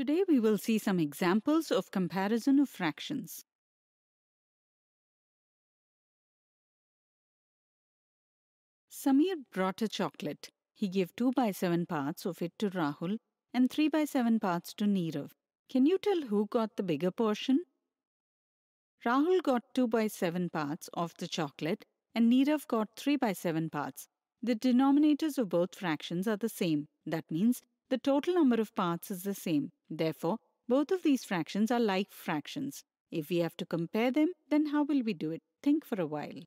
Today we will see some examples of comparison of fractions. Samir brought a chocolate. He gave 2 by 7 parts of it to Rahul and 3 by 7 parts to Nirav. Can you tell who got the bigger portion? Rahul got 2 by 7 parts of the chocolate and Nirav got 3 by 7 parts. The denominators of both fractions are the same. That means the total number of parts is the same. Therefore, both of these fractions are like fractions. If we have to compare them, then how will we do it? Think for a while.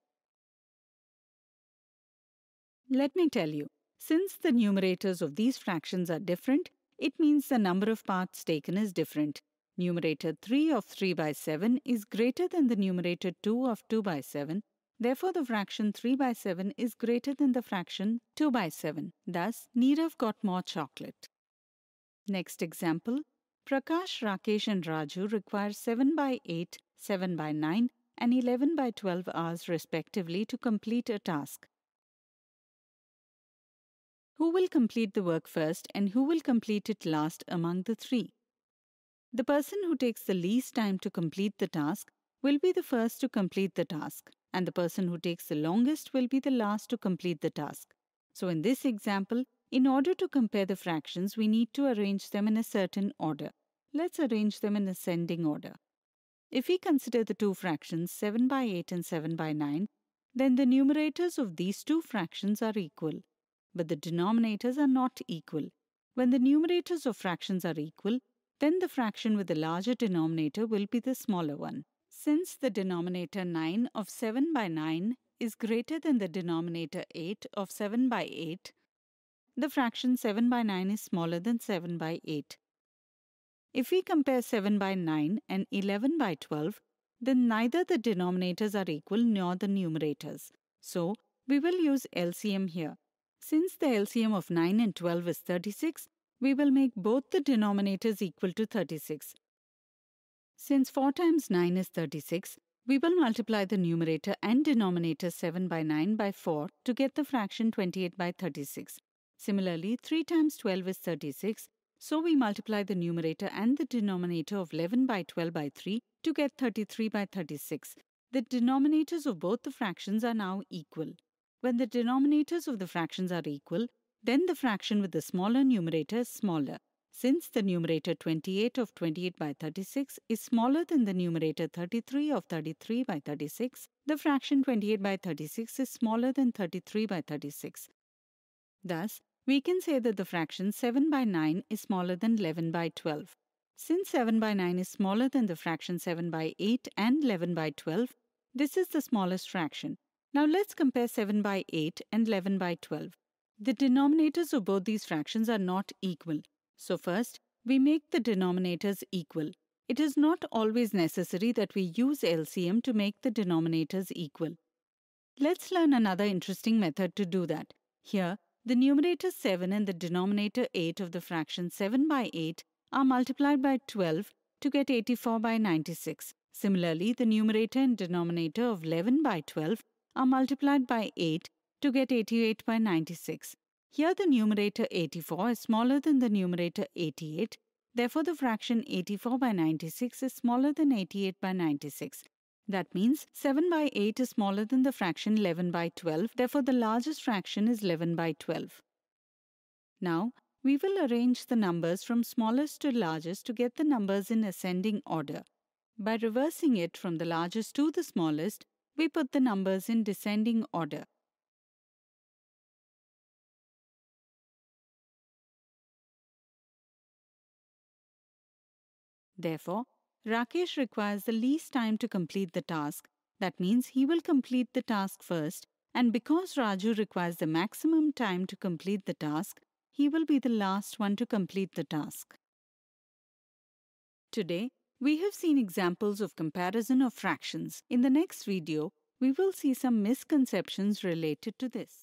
Let me tell you, since the numerators of these fractions are different, it means the number of parts taken is different. Numerator 3 of 3 by 7 is greater than the numerator 2 of 2 by 7. Therefore, the fraction 3 by 7 is greater than the fraction 2 by 7. Thus, Nirav got more chocolate. Next example, Prakash, Rakesh and Raju require 7 by 8, 7 by 9 and 11 by 12 hours respectively to complete a task. Who will complete the work first and who will complete it last among the three? The person who takes the least time to complete the task will be the first to complete the task and the person who takes the longest will be the last to complete the task. So in this example, in order to compare the fractions, we need to arrange them in a certain order. Let's arrange them in ascending order. If we consider the two fractions 7 by 8 and 7 by 9, then the numerators of these two fractions are equal, but the denominators are not equal. When the numerators of fractions are equal, then the fraction with the larger denominator will be the smaller one. Since the denominator 9 of 7 by 9 is greater than the denominator 8 of 7 by 8, the fraction 7 by 9 is smaller than 7 by 8. If we compare 7 by 9 and 11 by 12, then neither the denominators are equal nor the numerators. So, we will use LCM here. Since the LCM of 9 and 12 is 36, we will make both the denominators equal to 36. Since 4 times 9 is 36, we will multiply the numerator and denominator 7 by 9 by 4 to get the fraction 28 by 36. Similarly, 3 times 12 is 36, so we multiply the numerator and the denominator of 11 by 12 by 3 to get 33 by 36. The denominators of both the fractions are now equal. When the denominators of the fractions are equal, then the fraction with the smaller numerator is smaller. Since the numerator 28 of 28 by 36 is smaller than the numerator 33 of 33 by 36, the fraction 28 by 36 is smaller than 33 by 36. Thus, we can say that the fraction 7 by 9 is smaller than 11 by 12. Since 7 by 9 is smaller than the fraction 7 by 8 and 11 by 12, this is the smallest fraction. Now let's compare 7 by 8 and 11 by 12. The denominators of both these fractions are not equal. So first, we make the denominators equal. It is not always necessary that we use LCM to make the denominators equal. Let's learn another interesting method to do that. Here, the numerator 7 and the denominator 8 of the fraction 7 by 8 are multiplied by 12 to get 84 by 96. Similarly, the numerator and denominator of 11 by 12 are multiplied by 8 to get 88 by 96. Here the numerator 84 is smaller than the numerator 88. Therefore, the fraction 84 by 96 is smaller than 88 by 96. That means 7 by 8 is smaller than the fraction 11 by 12, therefore the largest fraction is 11 by 12. Now, we will arrange the numbers from smallest to largest to get the numbers in ascending order. By reversing it from the largest to the smallest, we put the numbers in descending order. Therefore, Rakesh requires the least time to complete the task. That means he will complete the task first. And because Raju requires the maximum time to complete the task, he will be the last one to complete the task. Today, we have seen examples of comparison of fractions. In the next video, we will see some misconceptions related to this.